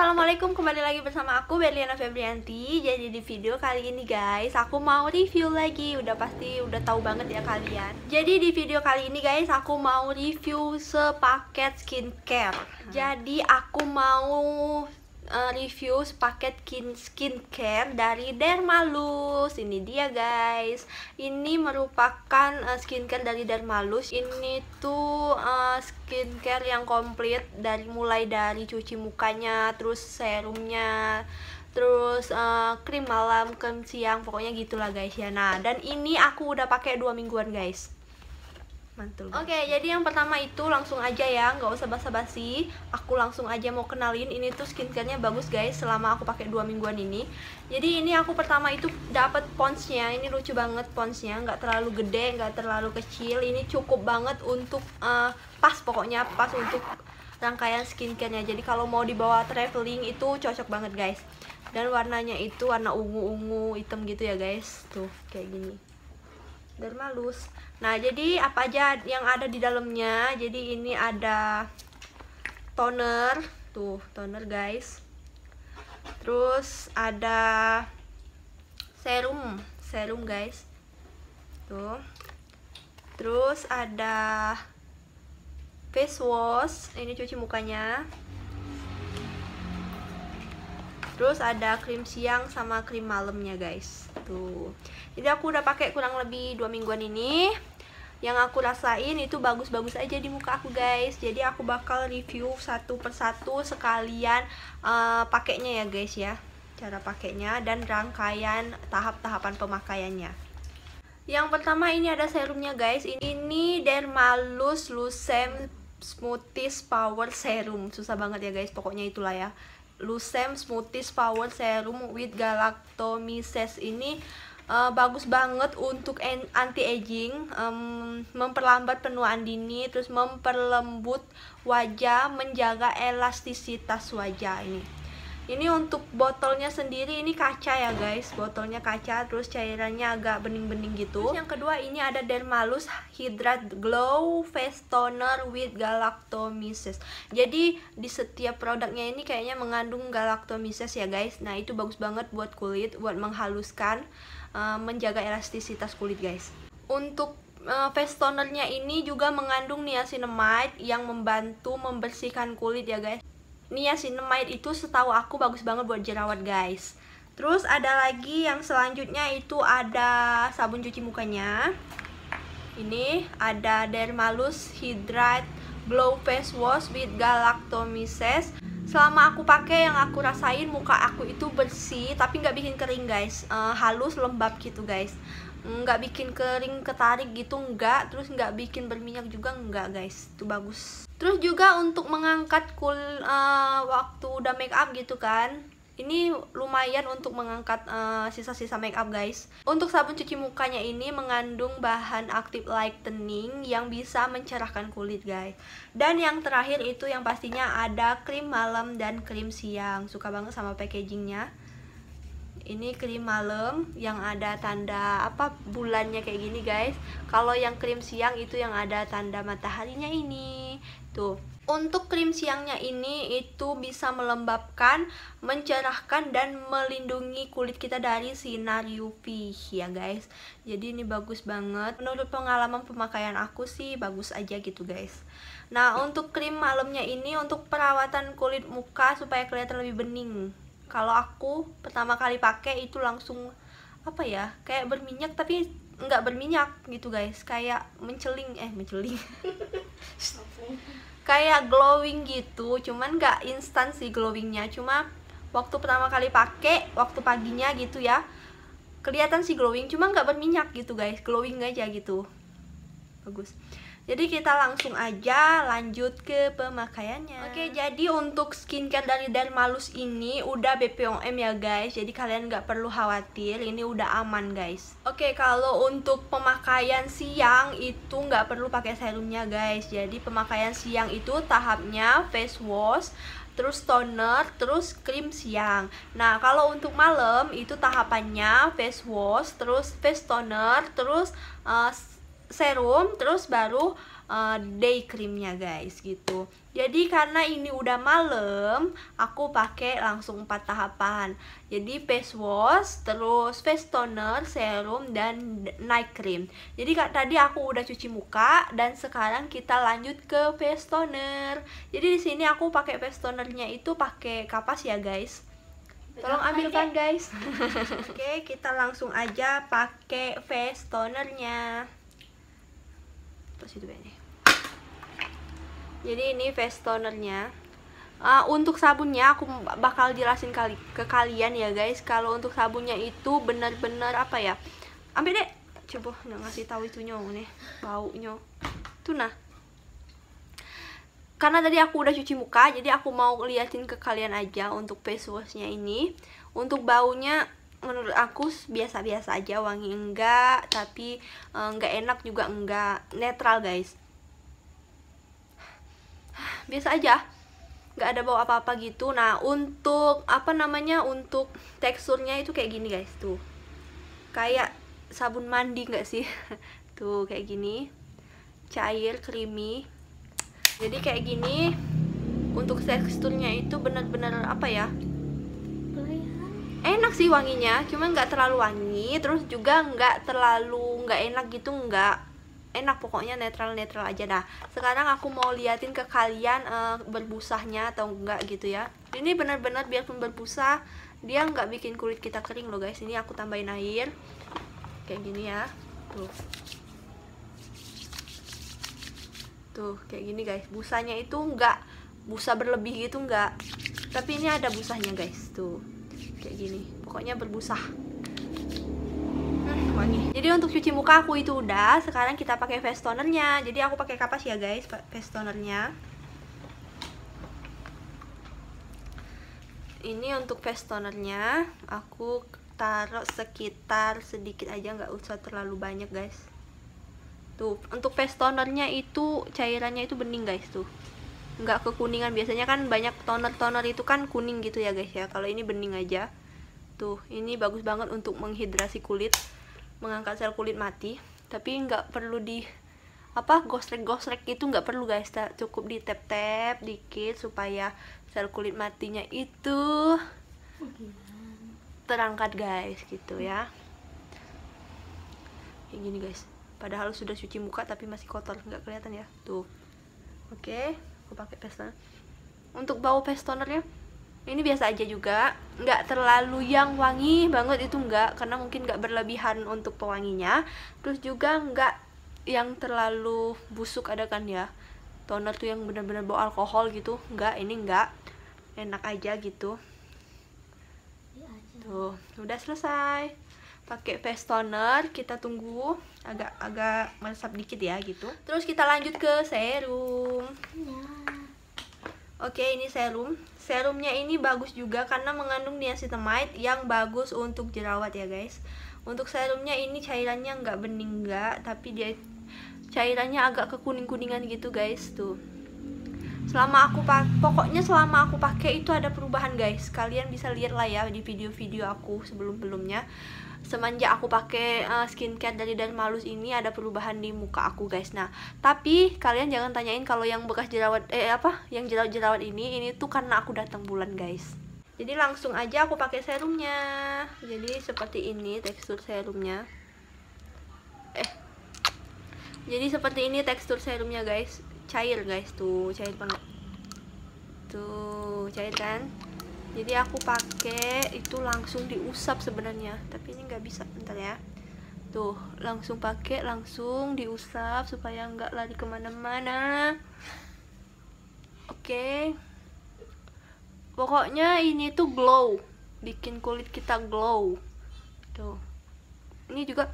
assalamualaikum kembali lagi bersama aku Berliana Febrianti jadi di video kali ini guys aku mau review lagi udah pasti udah tahu banget ya kalian jadi di video kali ini guys aku mau review sepaket skincare jadi aku mau uh, review paket skin skincare dari Dermalus. Ini dia guys. Ini merupakan uh, skincare dari Dermalus. Ini tuh eh, skincare yang komplit dari mulai dari cuci mukanya, terus serumnya, terus uh, krim malam, krim siang, pokoknya gitulah guys ya. Nah, dan ini aku udah pakai dua mingguan guys mantul oke okay, jadi yang pertama itu langsung aja ya nggak usah basa-basi aku langsung aja mau kenalin ini tuh skincarenya bagus guys selama aku pakai dua mingguan ini jadi ini aku pertama itu dapat ponsnya ini lucu banget ponsnya nggak terlalu gede nggak terlalu kecil ini cukup banget untuk uh, pas pokoknya pas untuk rangkaian skincarenya jadi kalau mau dibawa traveling itu cocok banget guys dan warnanya itu warna ungu-ungu hitam gitu ya guys tuh kayak gini dermalus Nah, jadi apa aja yang ada di dalamnya? Jadi ini ada toner, tuh toner guys. Terus ada serum, serum guys. Tuh. Terus ada face wash, ini cuci mukanya. Terus ada krim siang sama krim malamnya guys. Tuh. Jadi aku udah pakai kurang lebih dua mingguan ini yang aku rasain itu bagus-bagus aja di muka aku guys jadi aku bakal review satu persatu sekalian uh, pakainya ya guys ya cara pakainya dan rangkaian tahap-tahapan pemakaiannya yang pertama ini ada serumnya guys ini Dermalus Lucem Smoothies Power Serum susah banget ya guys pokoknya itulah ya Lucem Smoothies Power Serum with Galactomyces ini uh, bagus banget untuk anti aging, um, memperlambat penuaan dini, terus memperlembut wajah, menjaga elastisitas wajah ini ini untuk botolnya sendiri ini kaca ya guys botolnya kaca terus cairannya agak bening-bening gitu terus yang kedua ini ada Dermalus Hydrat Glow Face Toner with Galactomyces jadi di setiap produknya ini kayaknya mengandung Galactomyces ya guys nah itu bagus banget buat kulit buat menghaluskan eh, menjaga elastisitas kulit guys untuk eh, face tonernya ini juga mengandung niacinamide yang membantu membersihkan kulit ya guys niacinamide ya, itu setahu aku bagus banget buat jerawat guys Terus ada lagi yang selanjutnya itu ada sabun cuci mukanya Ini ada Dermalus Hydrate Glow Face Wash with Galactomyces Selama aku pakai yang aku rasain muka aku itu bersih tapi nggak bikin kering guys uh, Halus lembab gitu guys nggak bikin kering ketarik gitu nggak terus nggak bikin berminyak juga nggak guys itu bagus terus juga untuk mengangkat kul uh, waktu udah make up gitu kan ini lumayan untuk mengangkat eh, sisa-sisa uh, make up guys untuk sabun cuci mukanya ini mengandung bahan aktif lightening yang bisa mencerahkan kulit guys dan yang terakhir itu yang pastinya ada krim malam dan krim siang suka banget sama packagingnya ini krim malam yang ada tanda apa bulannya kayak gini guys kalau yang krim siang itu yang ada tanda mataharinya ini tuh untuk krim siangnya ini itu bisa melembabkan, mencerahkan dan melindungi kulit kita dari sinar UV ya guys. Jadi ini bagus banget. Menurut pengalaman pemakaian aku sih bagus aja gitu guys. Nah, untuk krim malamnya ini untuk perawatan kulit muka supaya kelihatan lebih bening kalau aku pertama kali pakai itu langsung apa ya kayak berminyak tapi nggak berminyak gitu guys kayak menceling eh menceling kayak glowing gitu cuman nggak instan sih glowingnya cuma waktu pertama kali pakai waktu paginya gitu ya kelihatan sih glowing cuma nggak berminyak gitu guys glowing aja gitu bagus jadi kita langsung aja lanjut ke pemakaiannya. Oke, jadi untuk skincare dari Dermalus ini udah BPOM ya guys. Jadi kalian nggak perlu khawatir, ini udah aman guys. Oke, kalau untuk pemakaian siang itu nggak perlu pakai serumnya guys. Jadi pemakaian siang itu tahapnya face wash, terus toner, terus krim siang. Nah, kalau untuk malam itu tahapannya face wash, terus face toner, terus uh, serum terus baru uh, day creamnya guys gitu jadi karena ini udah malam aku pakai langsung empat tahapan jadi face wash terus face toner serum dan night cream jadi kak tadi aku udah cuci muka dan sekarang kita lanjut ke face toner jadi di sini aku pakai face tonernya itu pakai kapas ya guys Tolong ambilkan guys. Oke, okay, kita langsung aja pakai face tonernya itu ini. Jadi ini face tonernya. Uh, untuk sabunnya aku bakal jelasin kali ke kalian ya guys. Kalau untuk sabunnya itu benar-benar apa ya? Ambil deh. Coba nggak ngasih tahu itu nyong nih, baunya. Tuh nah karena tadi aku udah cuci muka jadi aku mau liatin ke kalian aja untuk face washnya ini untuk baunya menurut aku biasa-biasa aja wangi enggak tapi eh, enggak enak juga enggak netral guys biasa aja enggak ada bau apa-apa gitu nah untuk apa namanya untuk teksturnya itu kayak gini guys tuh kayak sabun mandi enggak sih tuh kayak gini cair creamy jadi kayak gini untuk teksturnya itu benar-benar apa ya sih wanginya cuman nggak terlalu wangi terus juga nggak terlalu nggak enak gitu nggak enak pokoknya netral netral aja dah sekarang aku mau liatin ke kalian uh, berbusahnya atau enggak gitu ya ini benar-benar biarpun berbusa dia nggak bikin kulit kita kering loh guys ini aku tambahin air kayak gini ya tuh tuh kayak gini guys busanya itu nggak busa berlebih gitu nggak tapi ini ada busanya guys tuh kayak gini pokoknya berbusa hmm, wangi jadi untuk cuci muka aku itu udah sekarang kita pakai face tonernya jadi aku pakai kapas ya guys face tonernya ini untuk face tonernya aku taruh sekitar sedikit aja nggak usah terlalu banyak guys tuh untuk face tonernya itu cairannya itu bening guys tuh nggak kekuningan biasanya kan banyak toner-toner itu kan kuning gitu ya guys ya kalau ini bening aja tuh ini bagus banget untuk menghidrasi kulit mengangkat sel kulit mati tapi nggak perlu di apa gosrek-gosrek itu nggak perlu guys cukup di tap tap dikit supaya sel kulit matinya itu terangkat guys gitu ya kayak gini guys padahal sudah cuci muka tapi masih kotor nggak kelihatan ya tuh oke okay aku pakai pesta untuk bau pestonernya ini biasa aja juga nggak terlalu yang wangi banget itu nggak karena mungkin nggak berlebihan untuk pewanginya terus juga nggak yang terlalu busuk ada kan ya toner tuh yang benar benar bau alkohol gitu nggak ini nggak enak aja gitu iya tuh udah selesai pakai face toner kita tunggu agak agak meresap dikit ya gitu terus kita lanjut ke serum iya. Oke, ini serum. Serumnya ini bagus juga karena mengandung niacinamide yang bagus untuk jerawat ya, guys. Untuk serumnya ini cairannya nggak bening nggak, tapi dia cairannya agak kekuning-kuningan gitu, guys. Tuh. Selama aku pokoknya selama aku pakai itu ada perubahan, guys. Kalian bisa lihat lah ya di video-video aku sebelum-belumnya semenjak aku pakai uh, skincare dari dan malus ini ada perubahan di muka aku guys nah tapi kalian jangan tanyain kalau yang bekas jerawat eh apa yang jerawat-jerawat ini ini tuh karena aku datang bulan guys jadi langsung aja aku pakai serumnya jadi seperti ini tekstur serumnya eh jadi seperti ini tekstur serumnya guys cair guys tuh cair banget tuh cair kan jadi aku pakai itu langsung diusap sebenarnya tapi ini nggak bisa bentar ya tuh langsung pakai langsung diusap supaya nggak lari kemana-mana oke okay. pokoknya ini tuh glow bikin kulit kita glow tuh ini juga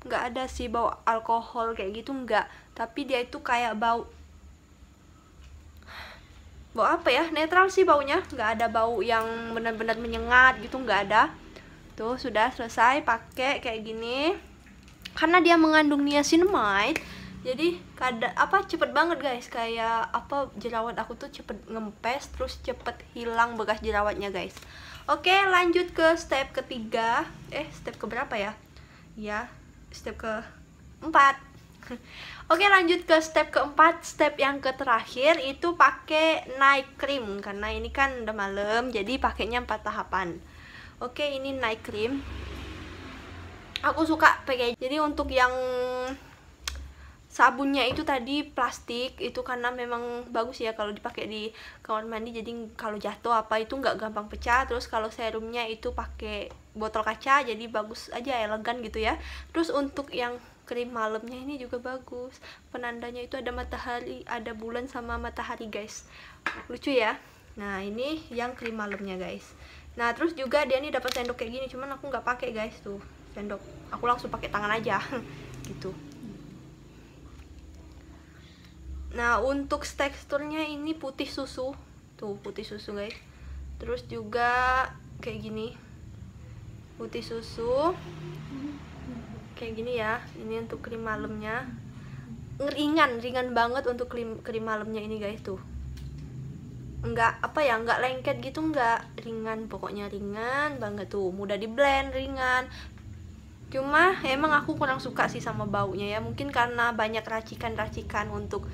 nggak ada sih bau alkohol kayak gitu nggak tapi dia itu kayak bau bau apa ya netral sih baunya nggak ada bau yang benar-benar menyengat gitu nggak ada tuh sudah selesai pakai kayak gini karena dia mengandung niacinamide jadi kada apa cepet banget guys kayak apa jerawat aku tuh cepet ngempes terus cepet hilang bekas jerawatnya guys oke lanjut ke step ketiga eh step ke berapa ya ya step ke empat Oke lanjut ke step keempat Step yang ke terakhir itu pakai night cream Karena ini kan udah malam jadi pakainya empat tahapan Oke ini night cream. Aku suka pakai Jadi untuk yang sabunnya itu tadi plastik Itu karena memang bagus ya kalau dipakai di kamar mandi Jadi kalau jatuh apa itu nggak gampang pecah Terus kalau serumnya itu pakai botol kaca Jadi bagus aja elegan gitu ya Terus untuk yang krim malamnya ini juga bagus penandanya itu ada matahari ada bulan sama matahari guys lucu ya nah ini yang krim malamnya guys nah terus juga dia ini dapat sendok kayak gini cuman aku nggak pakai guys tuh sendok aku langsung pakai tangan aja gitu nah untuk teksturnya ini putih susu tuh putih susu guys terus juga kayak gini putih susu kayak gini ya ini untuk krim malamnya ringan ringan banget untuk krim krim malamnya ini guys tuh nggak apa ya nggak lengket gitu nggak ringan pokoknya ringan banget tuh mudah di blend ringan cuma emang aku kurang suka sih sama baunya ya mungkin karena banyak racikan-racikan untuk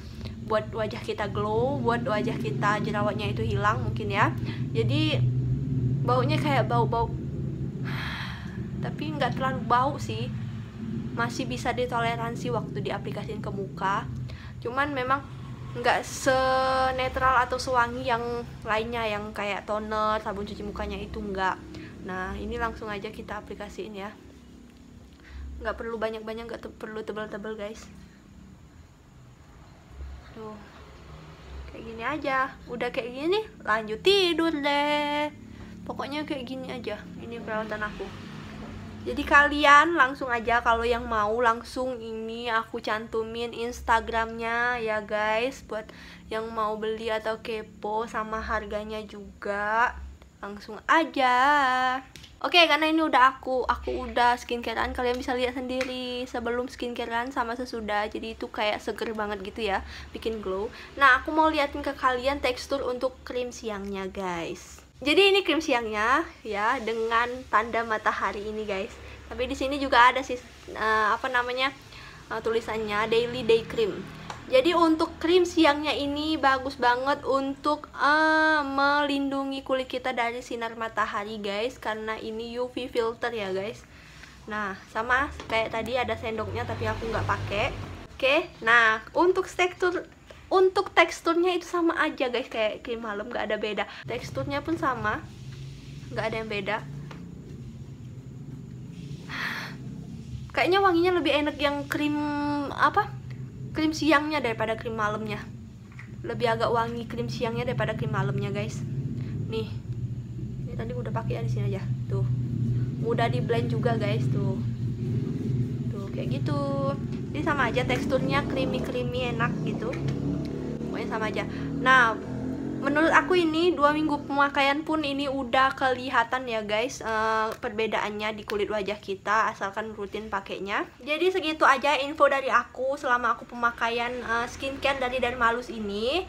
buat wajah kita glow buat wajah kita jerawatnya itu hilang mungkin ya jadi baunya kayak bau-bau tapi nggak terlalu bau sih masih bisa ditoleransi waktu diaplikasikan ke muka cuman memang nggak senetral atau sewangi yang lainnya yang kayak toner sabun cuci mukanya itu nggak nah ini langsung aja kita aplikasiin ya nggak perlu banyak-banyak nggak te perlu tebel-tebel guys tuh kayak gini aja udah kayak gini lanjut tidur deh pokoknya kayak gini aja ini perawatan aku jadi kalian langsung aja kalau yang mau langsung ini aku cantumin instagramnya ya guys buat yang mau beli atau kepo sama harganya juga langsung aja Oke, okay, karena ini udah aku, aku udah skincarean, kalian bisa lihat sendiri sebelum skincarean sama sesudah. Jadi itu kayak seger banget gitu ya, bikin glow. Nah, aku mau liatin ke kalian tekstur untuk krim siangnya, guys jadi ini krim siangnya ya dengan tanda matahari ini guys tapi di sini juga ada sih eh, uh, apa namanya uh, tulisannya daily day cream jadi untuk krim siangnya ini bagus banget untuk uh, melindungi kulit kita dari sinar matahari guys karena ini UV filter ya guys nah sama kayak tadi ada sendoknya tapi aku nggak pakai oke nah untuk tekstur untuk teksturnya itu sama aja guys kayak krim malam nggak ada beda teksturnya pun sama nggak ada yang beda kayaknya wanginya lebih enak yang krim apa krim siangnya daripada krim malamnya lebih agak wangi krim siangnya daripada krim malamnya guys nih ini tadi udah pakai ya di sini aja tuh mudah di blend juga guys tuh tuh kayak gitu ini sama aja teksturnya creamy creamy enak gitu pokoknya sama aja nah menurut aku ini dua minggu pemakaian pun ini udah kelihatan ya guys uh, perbedaannya di kulit wajah kita asalkan rutin pakainya jadi segitu aja info dari aku selama aku pemakaian uh, skincare dari Dermalus ini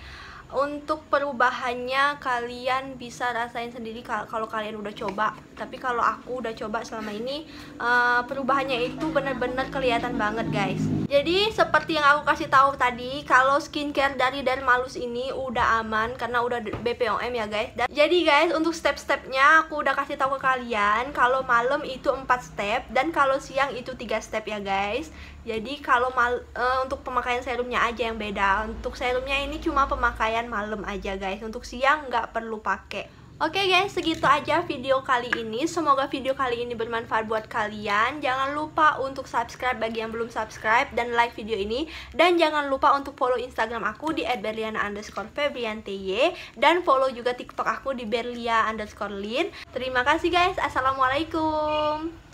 untuk perubahannya kalian bisa rasain sendiri kalau kalian udah coba tapi kalau aku udah coba selama ini eh, perubahannya itu benar-benar kelihatan banget guys jadi seperti yang aku kasih tahu tadi, kalau skincare dari Dan Malus ini udah aman karena udah BPOM ya guys. Dan, jadi guys, untuk step-stepnya aku udah kasih tahu ke kalian. Kalau malam itu 4 step dan kalau siang itu 3 step ya guys. Jadi kalau mal uh, untuk pemakaian serumnya aja yang beda. Untuk serumnya ini cuma pemakaian malam aja guys. Untuk siang nggak perlu pakai. Oke okay guys, segitu aja video kali ini. Semoga video kali ini bermanfaat buat kalian. Jangan lupa untuk subscribe bagi yang belum subscribe dan like video ini. Dan jangan lupa untuk follow Instagram aku di @berliana underscore dan follow juga TikTok aku di berlia underscore lin. Terima kasih guys. Assalamualaikum.